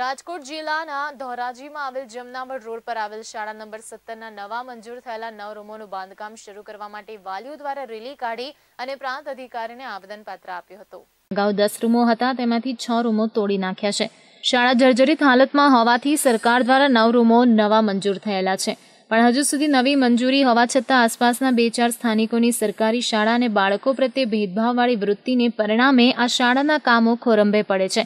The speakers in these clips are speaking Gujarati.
રાજકોટ જિલ્લાના ધોરાજીમાં આવેલ જમનાવડ રોડ પર આવેલ શાળા નંબર સત્તરના નવા મંજૂર થયેલા નવ રૂમોનું બાંધકામ શરૂ કરવા માટે વાલીઓ દ્વારા રેલી કાઢી અને પ્રાંત અધિકારીને આવેદનપત્ર આપ્યું હતું અગાઉ દસ રૂમો હતા તેમાંથી છ રૂમો તોડી નાખ્યા છે શાળા જર્જરિત હાલતમાં હોવાથી સરકાર દ્વારા નવ રૂમો નવા મંજૂર થયેલા છે પણ હજુ સુધી નવી મંજૂરી હોવા છતાં આસપાસના બે ચાર સ્થાનિકોની સરકારી શાળા અને બાળકો પ્રત્યે ભેદભાવવાળી વૃત્તિને પરિણામે આ શાળાના કામો ખોરંભે પડે છે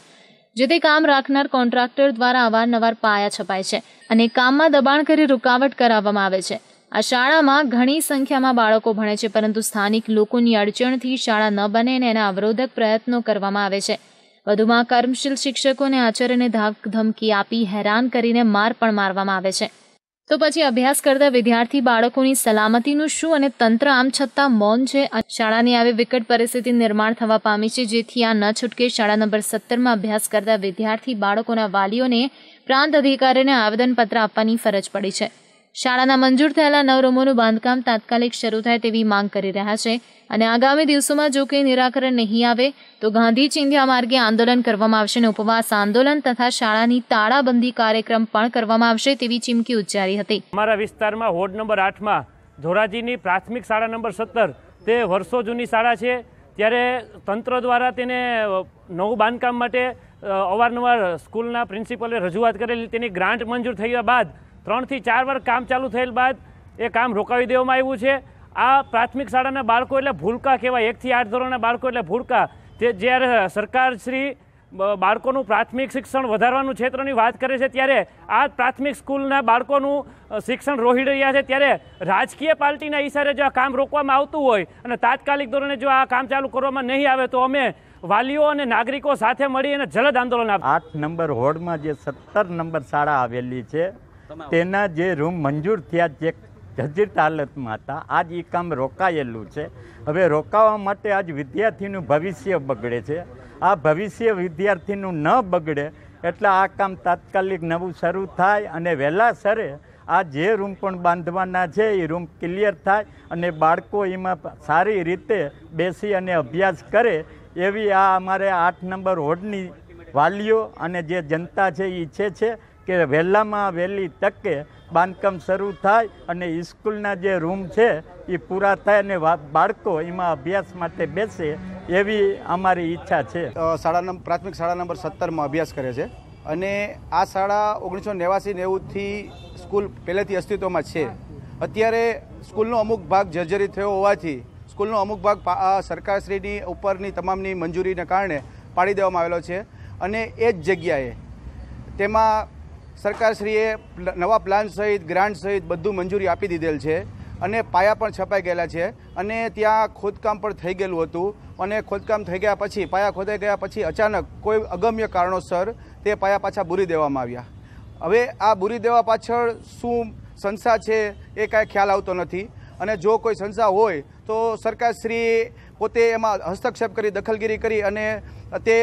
જે તે કામ રાખનાર કોન્ટ્રાક્ટર દ્વારા અવારનવાર પાયા છપાય છે અને કામમાં દબાણ કરી રૂકાવટ કરાવવામાં આવે છે આ શાળામાં ઘણી સંખ્યામાં બાળકો ભણે છે પરંતુ સ્થાનિક લોકોની અડચણથી શાળા ન બને અને એના અવરોધક પ્રયત્નો કરવામાં આવે છે વધુમાં કર્મશીલ શિક્ષકોને આચાર્યને ધાક ધમકી આપી હેરાન કરીને માર પણ મારવામાં આવે છે તો પછી અભ્યાસ કરતા વિદ્યાર્થી બાળકોની સલામતીનું શું અને તંત્ર આમ છતાં મૌન છે શાળાની આવી વિકટ પરિસ્થિતિ નિર્માણ થવા પામી છે જેથી આ ન છૂટકે શાળા નંબર સત્તરમાં અભ્યાસ કરતા વિદ્યાર્થી બાળકોના વાલીઓને પ્રાંત અધિકારીને આવેદનપત્ર આપવાની ફરજ પડી છે શાળાના મંજૂર થયેલા નવરૂમોનું બાંધકામ તાત્કાલિક શરૂ થાય તેવી માંગ કરી રહ્યા છે અને આગામી દિવસોમાં જો કે નિરાકરણ નહીં આવે તો ગાંધી ચિંધ્યા માર્ગે આંદોલન કરવામાં આવશે અને ઉપવાસ આંદોલન તથા શાળાની તાળાબંધી કાર્યક્રમ પણ કરવામાં આવશે તેવી ચીમકી ઉચ્ચારી હતી અમારા વિસ્તારમાં હોડ નંબર આઠમાં ધોરાજીની પ્રાથમિક શાળા નંબર સત્તર તે વર્ષો જૂની શાળા છે ત્યારે તંત્ર દ્વારા તેને નવું બાંધકામ માટે અવારનવાર સ્કૂલના પ્રિન્સિપલે રજૂઆત કરેલી તેની ગ્રાન્ટ મંજૂર થયા બાદ ત્રણથી ચાર વાર કામ ચાલુ થયેલ બાદ એ કામ રોકાવી દેવામાં આવ્યું છે આ પ્રાથમિક શાળાના બાળકો એટલે ભૂલકા કહેવાય એકથી આઠ ધોરણના બાળકો એટલે ભૂલકા તે જ્યારે સરકારશ્રી બાળકોનું પ્રાથમિક શિક્ષણ વધારવાનું ક્ષેત્રની વાત કરે છે ત્યારે આ પ્રાથમિક સ્કૂલના બાળકોનું શિક્ષણ રોહી રહ્યા છે ત્યારે રાજકીય પાર્ટીના ઈશારે જો આ કામ રોકવામાં આવતું હોય અને તાત્કાલિક ધોરણે જો આ કામ ચાલુ કરવામાં નહીં આવે તો અમે વાલીઓ અને નાગરિકો સાથે મળી અને જલદ આંદોલન આઠ નંબર હોર્ડમાં જે સત્તર નંબર શાળા આવેલી છે તેના જે રૂમ મંજૂર થયા જે જજીર હાલતમાં હતા આજ એ કામ રોકાયેલું છે હવે રોકાવા માટે આજ વિદ્યાર્થીનું ભવિષ્ય બગડે છે આ ભવિષ્ય વિદ્યાર્થીનું ન બગડે એટલે આ કામ તાત્કાલિક નવું શરૂ થાય અને વહેલા સરે આ જે રૂમ પણ બાંધવાના છે એ રૂમ ક્લિયર થાય અને બાળકો એમાં સારી રીતે બેસી અને અભ્યાસ કરે એવી આ અમારે આઠ નંબર હોડની વાલીઓ અને જે જનતા છે એ ઈચ્છે છે કે વહેલામાં વહેલી તકે બાંધકામ શરૂ થાય અને સ્કૂલના જે રૂમ છે એ પૂરા થાય અને બાળકો એમાં અભ્યાસ માટે બેસે એવી અમારી ઈચ્છા છે શાળા નંબર પ્રાથમિક શાળા નંબર સત્તરમાં અભ્યાસ કરે છે અને આ શાળા ઓગણીસો નેવાસી નેવુંથી સ્કૂલ પહેલેથી અસ્તિત્વમાં છે અત્યારે સ્કૂલનો અમુક ભાગ જર્જરી થયો હોવાથી સ્કૂલનો અમુક ભાગ સરકારશ્રીની ઉપરની તમામની મંજૂરીને કારણે પાડી દેવામાં આવેલો છે અને એ જ જગ્યાએ તેમાં સરકારશ્રીએ નવા પ્લાન સહિત ગ્રાન્ટ સહિત બધું મંજૂરી આપી દીધેલ છે અને પાયા પણ છપાઈ ગયેલા છે અને ત્યાં ખોદકામ પણ થઈ ગયેલું હતું અને ખોદકામ થઈ ગયા પછી પાયા ખોદાઈ ગયા પછી અચાનક કોઈ અગમ્ય કારણોસર તે પાયા પાછા બૂરી દેવામાં આવ્યા હવે આ બૂરી દેવા પાછળ શું સંસ્થા છે એ કાંઈ ખ્યાલ આવતો નથી અને જો કોઈ સંસ્થા હોય તો સરકારશ્રી પોતે એમાં હસ્તક્ષેપ કરી દખલગીરી કરી અને તે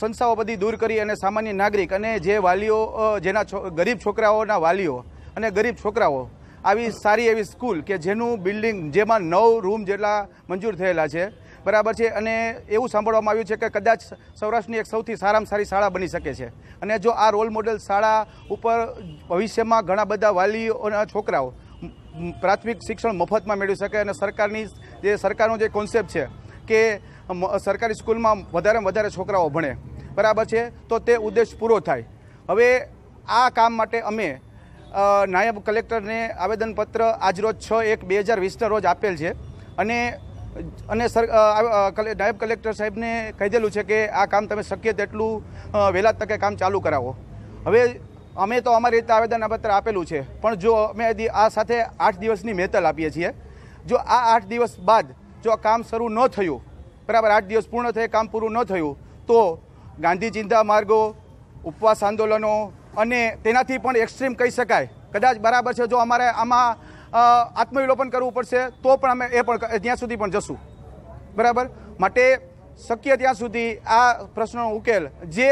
સંસ્થાઓ બધી દૂર કરી અને સામાન્ય નાગરિક અને જે વાલીઓ જેના ગરીબ છોકરાઓના વાલીઓ અને ગરીબ છોકરાઓ આવી સારી એવી સ્કૂલ કે જેનું બિલ્ડિંગ જેમાં નવ રૂમ જેટલા મંજૂર થયેલા છે બરાબર છે અને એવું સાંભળવામાં આવ્યું છે કે કદાચ સૌરાષ્ટ્રની એક સૌથી સારામાં સારી શાળા બની શકે છે અને જો આ રોલ મોડેલ શાળા ઉપર ભવિષ્યમાં ઘણા બધા વાલીઓના છોકરાઓ પ્રાથમિક શિક્ષણ મફતમાં મેળવી શકે અને સરકારની જે સરકારનો જે કોન્સેપ્ટ છે કે સરકારી સ્કૂલમાં વધારેમાં વધારે છોકરાઓ ભણે બરાબર છે તો તે ઉદ્દેશ પૂરો થાય હવે આ કામ માટે અમે નાયબ કલેક્ટરને આવેદનપત્ર આજરોજ છ એક બે હજાર વીસના રોજ આપેલ છે અને અને સર નાયબ કલેક્ટર સાહેબને કહી દેલું છે કે આ કામ તમે શક્ય તેટલું વહેલા તકે કામ ચાલુ કરાવો હવે અમે તો અમારી રીતે આવેદનપત્ર આપેલું છે પણ જો અમે આ સાથે આઠ દિવસની મેતલ આપીએ છીએ જો આ આઠ દિવસ બાદ જો કામ શરૂ ન થયું બરાબર આઠ દિવસ પૂર્ણ થયે કામ પૂરું ન થયું તો ગાંધી જિંદા માર્ગો ઉપવાસ આંદોલનો અને તેનાથી પણ એક્સ્ટ્રીમ કહી શકાય કદાચ બરાબર છે જો અમારે આમાં આત્મવિલોપન કરવું પડશે તો પણ અમે એ પણ ત્યાં સુધી પણ જશું બરાબર માટે શક્ય ત્યાં સુધી આ પ્રશ્નનો ઉકેલ જે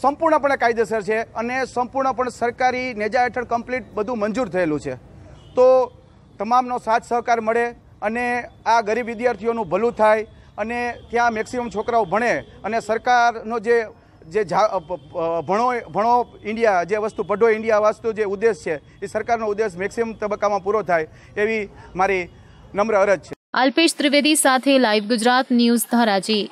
સંપૂર્ણપણે કાયદેસર છે અને સંપૂર્ણપણે સરકારી નેજા હેઠળ કમ્પ્લીટ બધું મંજૂર થયેલું છે તો તમામનો સાથ સહકાર મળે અને આ ગરીબ વિદ્યાર્થીઓનું ભલું થાય અને ત્યાં મેક્સિમમ છોકરાઓ ભણે અને સરકારનો જે જે ભણો ભણો ઇન્ડિયા જે વસ્તુ પઢો ઇન્ડિયા વાસ્તુ જે ઉદ્દેશ છે એ સરકારનો ઉદ્દેશ મેક્સિમમ તબક્કામાં પૂરો થાય એવી મારી નમ્ર અરજ છે અલ્પેશ ત્રિવેદી સાથે લાઈવ ગુજરાત ન્યૂઝ ધરાજી